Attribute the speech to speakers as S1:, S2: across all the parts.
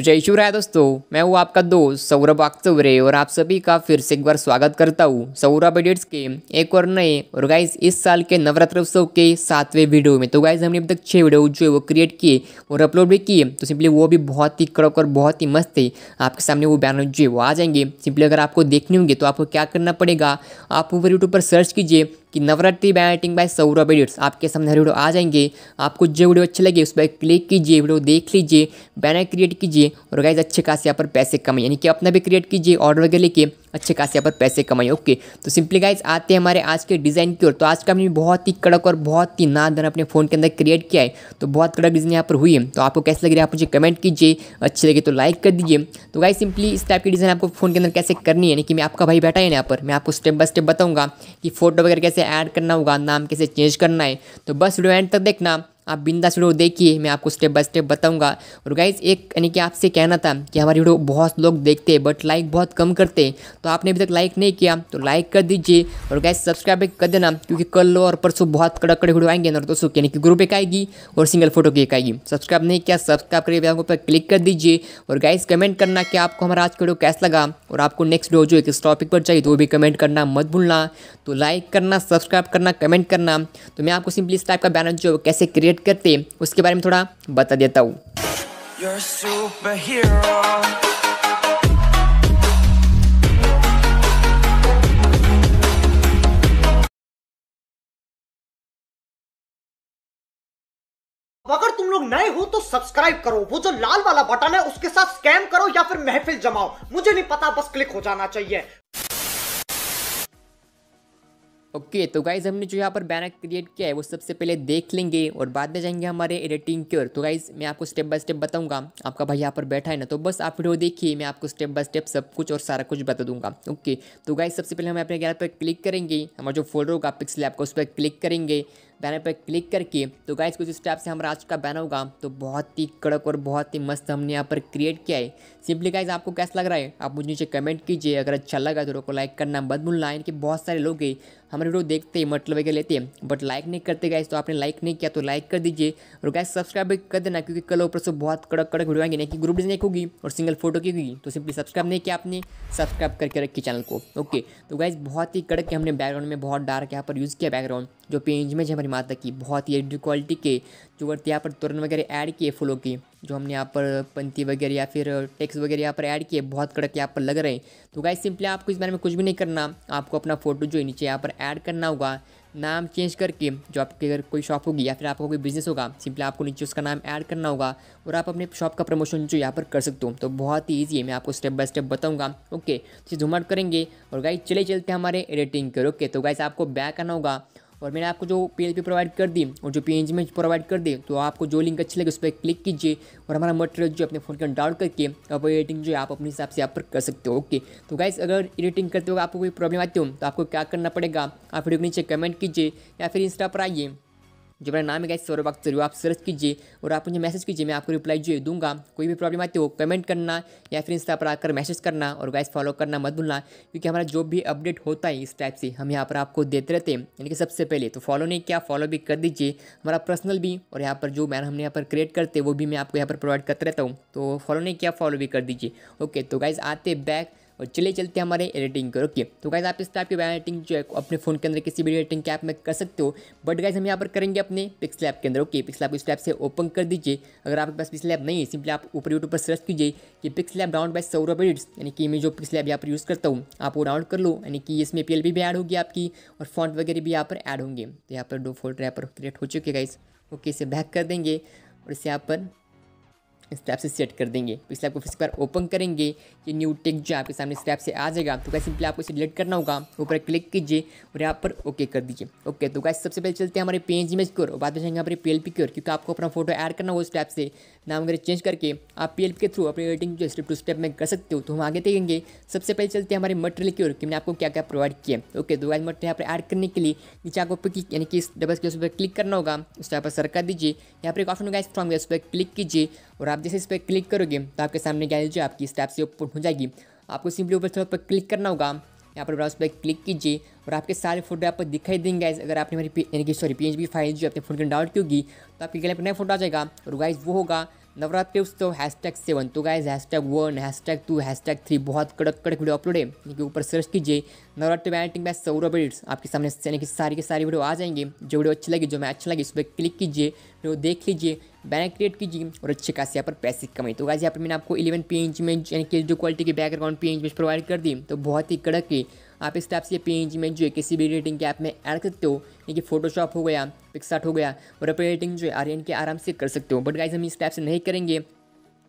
S1: तो जय शिव राय दोस्तों मैं हूँ आपका दोस्त सौरभ आक्तवरे और आप सभी का फिर से एक बार स्वागत करता हूँ सौरभ एडिट्स के एक और नए और गाइज इस साल के नवरात्र उत्सव के सातवें वीडियो में तो गाइज हमने अब तक छः वीडियो जो है वो क्रिएट किए और अपलोड भी किए तो सिंपली वो भी बहुत ही कड़क और बहुत ही मस्त है आपके सामने वो बैनर जो है वो आ जाएंगे सिंपली अगर आपको देखने होंगे तो आपको क्या करना पड़ेगा आप ऊपर यूट्यूब पर सर्च कीजिए कि Navratri batting by Saurabh edits आपके सामने वीडियो आ जाएंगे आपको जो वीडियो अच्छे लगे उस पर क्लिक कीजिए वीडियो देख लीजिए बैनर क्रिएट कीजिए और गाइज अच्छे खासे यहाँ पर पैसे कमाए यानी कि अपना भी क्रिएट कीजिए ऑर्डर वगैरह लेके अच्छे खासे यहाँ पर पैसे कमाए ओके तो सिंपली गाइज आते हैं हमारे आज के डिज़ाइन की ओर तो आज का हमने बहुत ही कड़क और बहुत ही नादन अपने फ़ोन के अंदर क्रिएट किया है तो बहुत कड़क डिज़ाइन यहाँ पर हुई है तो आपको कैसे लग रहा है आप मुझे कमेंट कीजिए अच्छे लगे तो लाइक कर दीजिए तो गाइज सिंपली इस टाइप की डिज़ाइन आपको फ़ोन के अंदर कैसे करनी है यानी कि मैं आपका भाई बैठा है यहाँ पर मैं आपको स्टेप बाय स्टेप बताऊँगा कि फ़ोटो वगैरह कैसे ऐड करना होगा नाम कैसे चेंज करना है तो बस वीडियो एंड तक देखना आप बिंदास वीडियो देखिए मैं आपको स्टेप बाय स्टेप बताऊंगा और गाइज एक यानी कि आपसे कहना था कि हमारी वीडियो बहुत लोग देखते हैं बट लाइक बहुत कम करते तो आपने अभी तक लाइक नहीं किया तो लाइक कर दीजिए और गाइज सब्सक्राइब कर देना क्योंकि कल लो और परसों बहुत कड़क कड़े वीडियो आएंगे और दोस्तों यानी कि ग्रुप एक आएगी और सिंगल फोटो की एक आएगी सब्सक्राइब नहीं किया सब्सक्राइब करके वीडियो पर क्लिक कर दीजिए और गाइज कमेंट करना कि आपको हमारा आज का वीडियो कैसा लगा और आपको नेक्स्ट वीडियो जो एक टॉपिक पर चाहिए तो वो भी कमेंट करना मत भूलना तो लाइक करना सब्सक्राइब करना कमेंट करना तो मैं आपको सिंपली इस टाइप का बैनर जो कैसे क्रिएट क्रिएट करते उसके बारे में थोड़ा बता देता हूँ अगर तुम लोग नए हो तो सब्सक्राइब करो वो जो लाल वाला बटन है उसके साथ स्कैम करो या फिर महफिल जमाओ मुझे नहीं पता बस क्लिक हो जाना चाहिए ओके तो गाइज हमने जो यहाँ पर बैनर क्रिएट किया है वो सबसे पहले देख लेंगे और बाद में जाएंगे हमारे एडिटिंग की ओर तो गाइज मैं आपको स्टेप बाय स्टेप बताऊंगा आपका भाई यहाँ पर बैठा है ना तो बस आप वीडियो देखिए मैं आपको स्टेप बाय स्टेप सब कुछ और सारा कुछ बता दूंगा ओके तो गाइज सबसे पहले हम अपने गैर पर क्लिक करेंगे हमारा जो फोल्डर होगा पिक्सल आपका उस पर क्लिक करेंगे बैनर पर क्लिक करके तो गाइस कुछ इस टाइप से हमारा आज का बैनर होगा तो बहुत ही कड़क और बहुत ही मस्त हमने यहाँ पर क्रिएट किया है सिंपली गाइस आपको कैसा लग रहा है आप मुझे नीचे कमेंट कीजिए अगर अच्छा लगा तो रोको लाइक करना मत भूलना इनके बहुत सारे लोग हमारे वीडियो देखते हैं मतलब वगैरह लेते हैं बट लाइक नहीं करते गाइस तो आपने लाइक नहीं किया तो लाइक कर दीजिए और गाइस सब्सक्राइब भी कर देना क्योंकि कल ऊपर से बहुत कड़क कड़क वीडियो आएंगे नहीं कि ग्रुप डिजाइन होगी और सिंगल फोटो की होगी तो सिंपली सब्सक्राइब नहीं किया आपने सब्सक्राइब करके रखी चैनल को ओके तो गाइज बहुत ही कड़क के हमने बैकग्राउंड में बहुत डार्क यहाँ पर यूज़ किया बैकग्राउंड जो पे इमेज है हमारी माता की बहुत ही एडिट क्वालिटी के जो करते यहाँ पर तुरंत वगैरह ऐड किए फूलों की जो हमने यहाँ पर पंथी वगैरह या फिर टेक्स वगैरह यहाँ पर ऐड किए बहुत कड़क यहाँ पर लग रहे हैं तो गाइस सिंपली आपको इस बारे में कुछ भी नहीं करना आपको अपना फोटो जो है नीचे यहाँ पर ऐड करना होगा नाम चेंज करके जो आपके अगर कोई शॉप होगी या फिर आपका कोई बिजनेस होगा सिंपली आपको नीचे उसका नाम ऐड करना होगा और आप अपने शॉप का प्रमोशन जो यहाँ पर कर सकते हो तो बहुत ही ईजी है मैं आपको स्टेप बाय स्टेप बताऊंगा ओके तो जूम करेंगे और गाइस चले चलते हमारे एडिटिंग कर ओके तो गाइस आपको बैक आना होगा और मैंने आपको जो पी प्रोवाइड कर दी और जो पी में प्रोवाइड कर दी तो आपको जो लिंक अच्छी लगे उस पर क्लिक कीजिए और हमारा मटेरियल जो अपने फ़ोन के डाउनलोड करके अब एडिटिंग जो है आप अपने हिसाब से यहाँ पर कर सकते हो ओके तो गाइस अगर एडिटिंग करते हो आपको कोई प्रॉब्लम आती हो तो आपको क्या करना पड़ेगा आप वीडियो के नीचे कमेंट कीजिए या फिर इंस्टा पर आइए जो मेरा नाम है गैस सौरभ अख्तर आप सर्च कीजिए और आप मुझे मैसेज कीजिए मैं आपको रिप्लाई जो दूंगा कोई भी प्रॉब्लम आती हो कमेंट करना या फिर इंस्टा पर आकर मैसेज करना और गैस फॉलो करना मत भूलना क्योंकि हमारा जो भी अपडेट होता है इस टाइप से हम यहाँ पर आपको देते रहते हैं यानी कि सबसे पहले तो फॉलो नहीं किया फॉलो भी कर दीजिए हमारा पर्सनल भी और यहाँ पर जो मैन हमने यहाँ पर क्रिएट करते वो भी मैं आपको यहाँ पर प्रोवाइड करते रहता हूँ तो फॉलो नहीं किया फॉलो भी कर दीजिए ओके तो गाइज़ आते बैक और चलिए चलते हमारे एडिटिंग करो ओके तो गाइज आप इस टाइप की एडिटिंग जो है अपने फोन के अंदर किसी भी एडिटिंग के ऐप में कर सकते हो बट गाइज हम यहाँ पर करेंगे अपने पिक्सल ऐप के अंदर ओके पिक्सल ऐप इस टाइप से ओपन कर दीजिए अगर आपके पास पिक्सल ऐप नहीं है सिंपली आप ऊपर यूट्यूब पर सर्च कीजिए कि pixel app down by Saurabh edits यानी कि मैं जो पिक्सल ऐप यहाँ पर यूज़ करता हूँ आप वो डाउन कर लो यानी कि इसमें पी भी ऐड होगी आपकी और फॉन्ट वगैरह भी यहाँ पर ऐड होंगे तो यहाँ पर डो फोल्डर यहाँ पर क्रिएट हो चुके गाइज ओके इसे बैक कर देंगे और इसे यहाँ पर स्टैप से सेट कर देंगे तो स्लैब को फिर बार ओपन करेंगे ये न्यू टेक जो आपके सामने स्लैब से आ जाएगा तो क्या सिंपली आपको इसे डिलीट करना होगा ऊपर क्लिक कीजिए और यहाँ पर ओके कर दीजिए ओके तो क्या सबसे पहले चलते हैं हमारे पेज इमेज को और बाद में जाएंगे हमारे पी एल पी क्योंकि आपको अपना फोटो ऐड करना होगा स्लैब से नाम वगैरह चेंज करके आप पी एल पी के थ्रू अपनी एडिटिंग जो स्टेप टू स्टेप में कर सकते हो तो हम आगे देखेंगे सबसे पहले चलते हैं हमारे मटेरियल की ओर कि मैंने आपको क्या क्या प्रोवाइड किया ओके तो गाइस मटेरियल यहाँ पर ऐड करने के लिए नीचे आपको यानी कि डबल स्पेस पर क्लिक करना होगा उस पर सर कर दीजिए यहाँ पर एक ऑप्शन होगा इस फ्रॉम उस पर क्लिक कीजिए और आप आप जैसे इस पर क्लिक करोगे तो आपके सामने गैलरी जो आपकी स्टैप से ओपन हो जाएगी आपको सिंपली ऊपर थोड़ा पर क्लिक करना होगा यहाँ पर ब्राउज पर क्लिक कीजिए और आपके सारे फोटो यहाँ पर दिखाई देंगे गाइज अगर आपने हमारी यानी कि सॉरी पी फाइल जो अपने फोन के डाउनलोड की होगी तो आपके गले पर नया फोटो आ जाएगा और गाइज वो होगा नवरात्रि उत्सव हैश टैग सेवन तो guys hashtag one hashtag two hashtag three बहुत कड़क कड़क वीडियो अपलोड है इनके ऊपर सर्च कीजिए नवरात्रि बैटिंग में सौरभ एडिट्स आपके सामने यानी कि सारी के सारी वीडियो आ जाएंगे जो वीडियो अच्छी लगी जो मैं अच्छा लगी उस पर क्लिक कीजिए वीडियो देख लीजिए बैनर क्रिएट कीजिए और अच्छे खास यहाँ पर पैसे कमाई तो गाइज यहाँ पर मैंने आपको इलेवन पे इंच में यानी कि जो क्वालिटी के बैकग्राउंड पे इंच में प्रोवाइड कर दी तो बहुत ही कड़क की आप इस टाइप से पे इंच में जो है किसी भी रेटिंग के ऐप में ऐड सकते हो यानी कि फोटोशॉप हो गया पिक्सार्ट हो गया और अपनी रेटिंग जो है आर के आराम से कर सकते हो बट गाइज हम इस टाइप से नहीं करेंगे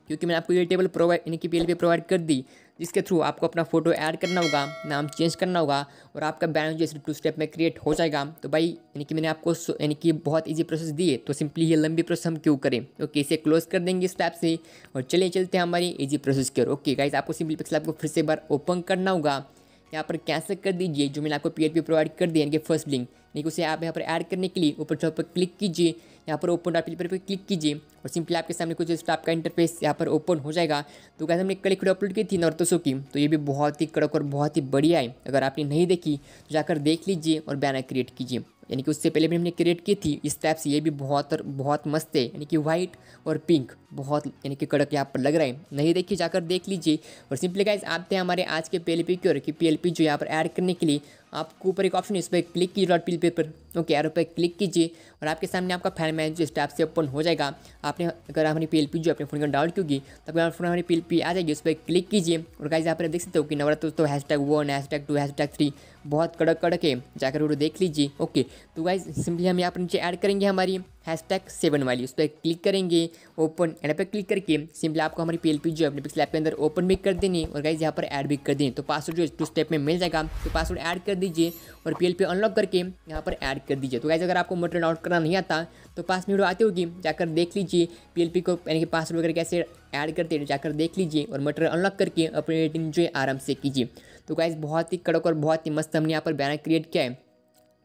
S1: क्योंकि मैंने आपको ये टेबल प्रोवाइड यानी कि पी प्रोवाइड कर दी जिसके थ्रू आपको अपना फोटो ऐड करना होगा नाम चेंज करना होगा और आपका बैनर जो है टू स्टेप में क्रिएट हो जाएगा तो भाई यानी कि मैंने आपको यानी कि बहुत ईजी प्रोसेस दिए तो सिंपली ये लंबी प्रोसेस हम क्यों करें ओके इसे क्लोज कर देंगे इस टाइप से और चलिए चलते हैं हमारी ईजी प्रोसेस की ओर ओके गाइज आपको सिंपली पिक्सल आपको फिर से बार ओपन करना होगा यहाँ पर कैंसिल कर दीजिए जो मैंने आपको पी पी प्रोवाइड कर दिया यानी कि फर्स्ट लिंक यानी कि उसे आप यहाँ पर ऐड करने के लिए ऊपर जॉब पर क्लिक कीजिए यहाँ पर ओपन डॉट पेपर पर क्लिक कीजिए और सिंपली आपके सामने कुछ इस टाइप का इंटरफेस यहाँ पर ओपन हो जाएगा तो कैसे हमने कड़ी खड़ी अपलोड की थी नौरतों की तो ये भी बहुत ही कड़क और बहुत ही बढ़िया है अगर आपने नहीं देखी तो जाकर देख लीजिए और बैनर क्रिएट कीजिए यानी कि उससे पहले भी हमने क्रिएट की थी इस टाइप से ये भी बहुत बहुत मस्त है यानी कि वाइट और पिंक बहुत यानी कि कड़क यहाँ पर लग रहा है नहीं देखिए जाकर देख लीजिए और सिंपली गाइज आप हैं हमारे आज के पी एल पी की ओर पी एल पी जो यहाँ पर ऐड करने के लिए आपको ऊपर एक ऑप्शन है इस पर क्लिक कीजिए डॉट पी एल पी पर ओके एरो पर क्लिक कीजिए और आपके सामने आपका फाइल मैनेजर इस टाइप से ओपन हो जाएगा आपने अगर हमारी पी जो अपने फोन का की होगी तो आप फोन हमारी पी आ जाएगी उस पर क्लिक कीजिए और गाइज यहाँ पर देख सकते हो कि नवरात्र तो hashtag one hashtag two hashtag three बहुत कड़क कड़क है जाकर वो देख लीजिए ओके तो गाइज सिंपली हम यहाँ पर नीचे ऐड करेंगे हमारी हैश टैग सेवन वाली उस पर क्लिक करेंगे ओपन एड पर क्लिक करके सिंपली आपको हमारी पी जो अपने पिक्सल ऐप के अंदर ओपन भी कर देनी और गाइज यहाँ पर ऐड भी कर दें तो पासवर्ड जो टू स्टेप में मिल जाएगा तो पासवर्ड ऐड कर दीजिए और पी अनलॉक करके यहाँ पर ऐड मार्क कर दीजिए तो गाइज अगर आपको मोटर डाउनलोड करना नहीं आता तो पास में आती होगी जाकर देख लीजिए पी को यानी कि पासवर्ड वगैरह कैसे ऐड करते हैं जाकर देख लीजिए और मटेरियल अनलॉक करके अपनी रेटिंग जो है आराम से कीजिए तो गाइज बहुत ही कड़क और बहुत ही मस्त हमने यहाँ पर बैनर क्रिएट किया है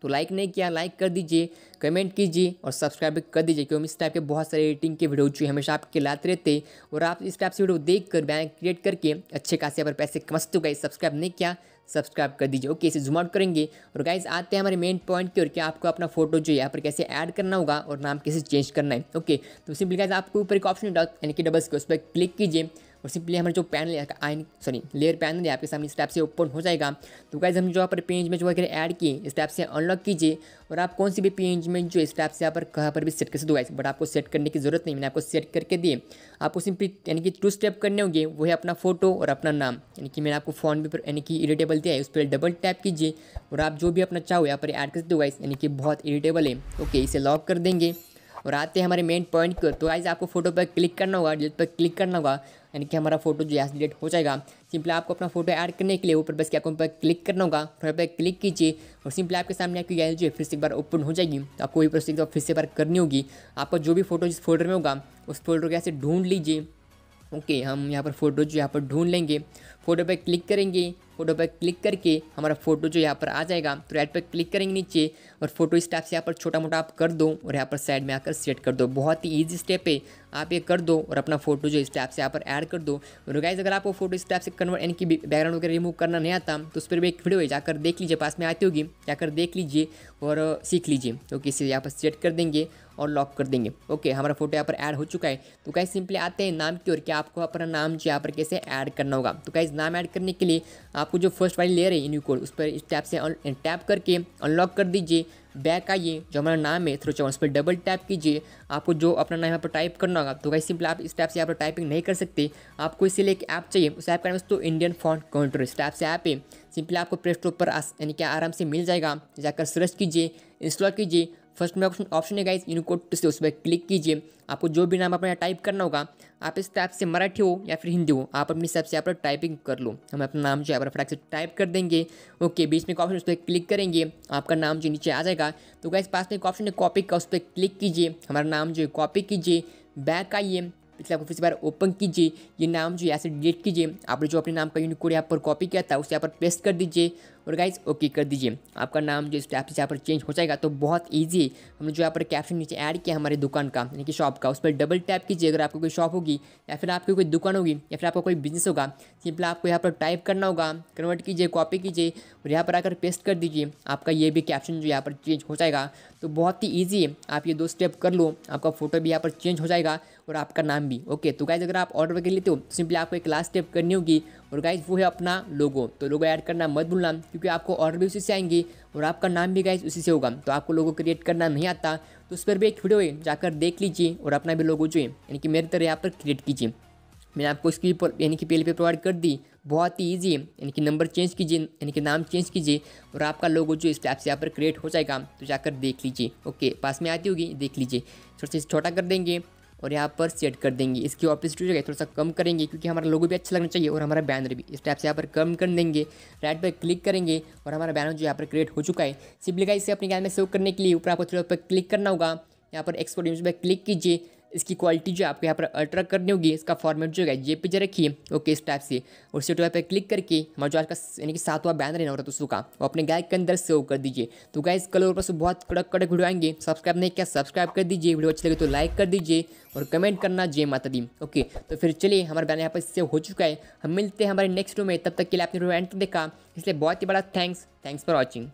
S1: तो लाइक नहीं किया लाइक कर दीजिए कमेंट कीजिए और सब्सक्राइब कर दीजिए क्योंकि इस टाइप के बहुत सारे एडिटिंग के वीडियो जो हमेशा आपके लाते रहते और आप इस टाइप से वीडियो देख कर बैन क्रिएट करके अच्छे खासे पर पैसे कमा सकते हो गाइज सब्सक्राइब नहीं किया सब्सक्राइब कर दीजिए ओके इसे जूमआउट करेंगे और गाइज आते हैं हमारे मेन पॉइंट की और कि आपको अपना फोटो जो यहाँ पर कैसे ऐड करना होगा और नाम कैसे चेंज करना है ओके तो सिंपली गाइज आपको ऊपर एक ऑप्शन यानी कि के उस पर क्लिक कीजिए और सिंपली हमारे जो पैनल आइन सॉरी लेयर पैनल है आपके सामने स्टैप से ओपन हो जाएगा तो गाइज हम जो यहाँ पर पेज में जो अगर ऐड किए इस से अनलॉक कीजिए और आप कौन सी भी पेज में जो इस से यहाँ पर कहाँ पर भी सेट कर सकते गाइज बट आपको सेट करने की जरूरत नहीं मैंने आपको सेट करके दिए आपको सिंपली यानी कि टू स्टेप करने होंगे वो है अपना फोटो और अपना नाम यानी कि मैंने आपको फोन भी यानी कि इरिटेबल दिया है उस पर डबल टैप कीजिए और आप जो भी अपना चाहो यहाँ पर ऐड कर सकते हो गाइज यानी कि बहुत इरिटेबल है ओके इसे लॉक कर देंगे और आते हैं हमारे मेन पॉइंट को तो आइज आपको फोटो पर क्लिक करना होगा डिलीट पर क्लिक करना होगा यानी कि हमारा फोटो जो यहाँ से डिलीट हो जाएगा सिंपली आपको अपना फोटो ऐड करने के लिए ऊपर बस के अकाउंट पर क्लिक करना होगा फोटो पर क्लिक कीजिए और सिंपली आपके सामने आपकी गैलरी जो है फिर से एक बार ओपन हो जाएगी तो आपको वही प्रोसेस फिर से बार करनी होगी आपका जो भी फोटो जिस फोल्डर में होगा उस फोल्डर को ऐसे ढूंढ लीजिए ओके okay, हम यहाँ पर फोटो जो यहाँ पर ढूंढ लेंगे फोटो पर क्लिक करेंगे फोटो पर क्लिक करके हमारा फोटो जो यहाँ पर आ जाएगा तो ऐड पर क्लिक करेंगे नीचे और फोटो इस टाइप से यहाँ पर छोटा मोटा आप कर दो और यहाँ पर साइड में आकर सेट कर दो बहुत ही ईजी स्टेप है आप ये कर दो और अपना फोटो जो इस टाइप से यहाँ पर ऐड कर दो और गाइज अगर आपको फोटो इस टाइप से कन्वर्ट यानी कि बैकग्राउंड वगैरह रिमूव करना नहीं आता तो उस पर भी एक वीडियो है जाकर देख लीजिए पास में आती होगी जाकर देख लीजिए और सीख लीजिए तो किसी यहाँ पर सेट कर देंगे और लॉक कर देंगे ओके हमारा फोटो यहाँ पर ऐड हो चुका है तो कैसे सिंपली आते हैं नाम की ओर कि आपको अपना नाम जो यहाँ पर कैसे ऐड करना होगा तो कैसे नाम ऐड करने के लिए आपको जो फर्स्ट वाली लेयर है न्यू कोड उस पर इस टैप से टैप करके अनलॉक कर दीजिए बैक आइए जो हमारा नाम है थ्रो चौन उस पर डबल टैप कीजिए आपको जो अपना नाम यहाँ पर टाइप करना होगा तो कैसे सिंपली आप इस टैप से यहाँ पर टाइपिंग नहीं कर सकते आपको इसीलिए एक ऐप चाहिए उस ऐप का नाम दोस्तों इंडियन फॉन्ट काउंटर इस टैप से ऐप है सिंपली आपको प्ले स्टोर पर यानी कि आराम से मिल जाएगा जाकर सर्च कीजिए इंस्टॉल कीजिए फर्स्ट में ऑप्शन ऑप्शन है गाइस यूनिकोड से उस पर क्लिक कीजिए आपको जो भी नाम अपना टाइप करना होगा आप इस टाइप से मराठी हो या फिर हिंदी हो आप अपने हिसाब से पर टाइपिंग कर लो हम अपना नाम जो है अपना फटाक से टाइप कर देंगे ओके बीच में एक ऑप्शन उस पर क्लिक करेंगे आपका नाम जो नीचे आ जाएगा तो गाइस पास में एक ऑप्शन है कॉपी का उस पर क्लिक कीजिए हमारा नाम जो है कॉपी कीजिए बैक आइए पिछले आपको फिर से बार ओपन कीजिए ये नाम जो यहाँ से डिलीट कीजिए आपने जो अपने नाम का यूनिकोड यहाँ पर कॉपी किया था उसे यहाँ पर पेस्ट कर दीजिए और गाइज ओके कर दीजिए आपका नाम जो इस टाइप से यहाँ पर चेंज हो जाएगा तो बहुत ईजी है हमने जो यहाँ पर कैप्शन नीचे ऐड किया हमारी दुकान का यानी कि शॉप का उस पर डबल टैप कीजिए अगर आपको कोई शॉप होगी या फिर आपकी कोई दुकान होगी या फिर आपका कोई बिजनेस होगा सिंपल आपको यहाँ पर टाइप करना होगा कन्वर्ट कीजिए कॉपी कीजिए और यहाँ पर आकर पेस्ट कर दीजिए आपका ये भी कैप्शन जो यहाँ पर चेंज हो जाएगा तो बहुत ही ईजी है आप ये दो स्टेप कर लो आपका फोटो भी यहाँ पर चेंज हो जाएगा और आपका नाम भी ओके तो गाइज अगर आप ऑर्डर वगैरह लेते हो सिंपली तो आपको एक लास्ट स्टेप करनी होगी और गाइज वो है अपना लोगो तो लोगो ऐड करना मत भूलना क्योंकि आपको ऑर्डर भी उसी से आएंगे और आपका नाम भी गाइज उसी से होगा तो आपको लोगो क्रिएट करना नहीं आता तो उस पर भी एक वीडियो है जाकर देख लीजिए और अपना भी लोगो जो है यानी कि मेरे तरह यहाँ पर क्रिएट कीजिए मैंने आपको इसकी यानी कि पेल पे प्रोवाइड कर दी बहुत ही ईजी है यानी कि नंबर चेंज कीजिए यानी कि नाम चेंज कीजिए और आपका लोगो जो इस टाइप से यहाँ पर क्रिएट हो जाएगा तो जाकर देख लीजिए ओके पास में आती होगी देख लीजिए छोटे से छोटा कर देंगे और यहाँ पर सेट कर देंगे इसकी ऑपोजिट हो जाएगा थोड़ा सा कम करेंगे क्योंकि हमारा लोगो भी अच्छा लगना चाहिए और हमारा बैनर भी इस टाइप से यहाँ पर कम कर देंगे राइट पर क्लिक करेंगे और हमारा बैनर जो यहाँ पर क्रिएट हो चुका है सिंपली का इसे अपने गैल में सेव करने के लिए ऊपर आपको थोड़ा पर क्लिक करना होगा यहाँ पर एक्सपोर्ट इमेज पर क्लिक कीजिए इसकी क्वालिटी जो आपको यहाँ पर अल्ट्रा करनी होगी इसका फॉर्मेट जो है जे जो रखिए ओके इस टाइप से और उसी टॉप पर क्लिक करके हमारा जो आज का यानी कि सातवां बैनर है है उसका वो अपने गाय के अंदर सेव कर दीजिए तो गाय इस कलर पर बहुत कड़क कड़क वीडियो आएंगे सब्सक्राइब नहीं किया सब्सक्राइब कर दीजिए वीडियो अच्छी लगे तो लाइक कर दीजिए और कमेंट करना जय माता दी ओके तो फिर चलिए हमारा बैनर यहाँ पर सेव हो चुका है हम मिलते हैं हमारे नेक्स्ट वीडियो में तब तक के लिए आपने वीडियो एंड तक देखा इसलिए बहुत ही बड़ा थैंक्स थैंक्स फॉर वॉचिंग